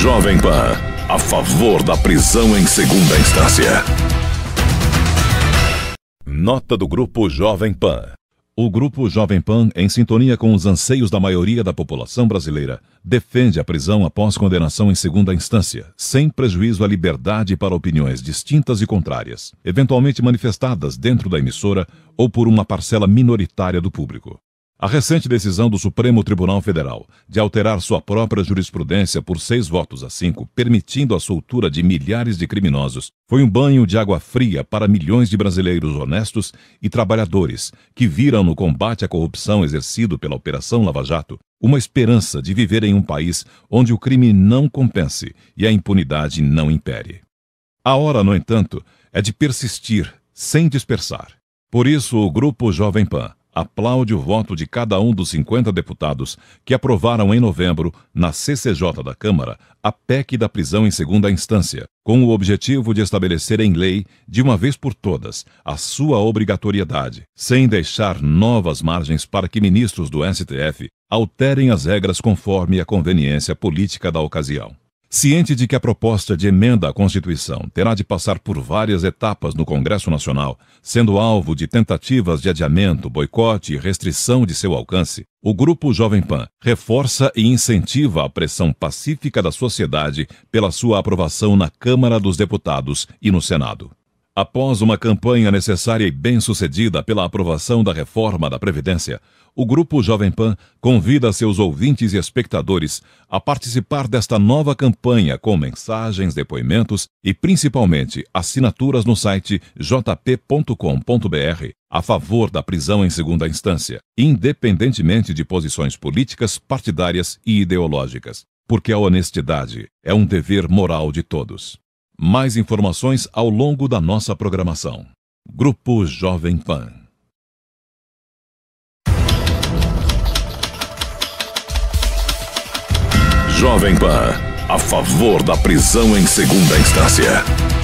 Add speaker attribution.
Speaker 1: Jovem Pan, a favor da prisão em segunda instância. Nota do Grupo Jovem Pan. O Grupo Jovem Pan, em sintonia com os anseios da maioria da população brasileira, defende a prisão após condenação em segunda instância, sem prejuízo à liberdade para opiniões distintas e contrárias, eventualmente manifestadas dentro da emissora ou por uma parcela minoritária do público. A recente decisão do Supremo Tribunal Federal de alterar sua própria jurisprudência por seis votos a cinco, permitindo a soltura de milhares de criminosos, foi um banho de água fria para milhões de brasileiros honestos e trabalhadores que viram no combate à corrupção exercido pela Operação Lava Jato uma esperança de viver em um país onde o crime não compense e a impunidade não impere. A hora, no entanto, é de persistir sem dispersar. Por isso, o Grupo Jovem Pan aplaude o voto de cada um dos 50 deputados que aprovaram em novembro, na CCJ da Câmara, a PEC da prisão em segunda instância, com o objetivo de estabelecer em lei, de uma vez por todas, a sua obrigatoriedade, sem deixar novas margens para que ministros do STF alterem as regras conforme a conveniência política da ocasião. Ciente de que a proposta de emenda à Constituição terá de passar por várias etapas no Congresso Nacional, sendo alvo de tentativas de adiamento, boicote e restrição de seu alcance, o Grupo Jovem Pan reforça e incentiva a pressão pacífica da sociedade pela sua aprovação na Câmara dos Deputados e no Senado. Após uma campanha necessária e bem-sucedida pela aprovação da reforma da Previdência, o Grupo Jovem Pan convida seus ouvintes e espectadores a participar desta nova campanha com mensagens, depoimentos e, principalmente, assinaturas no site jp.com.br a favor da prisão em segunda instância, independentemente de posições políticas, partidárias e ideológicas, porque a honestidade é um dever moral de todos. Mais informações ao longo da nossa programação. Grupo Jovem Pan. Jovem Pan, a favor da prisão em segunda instância.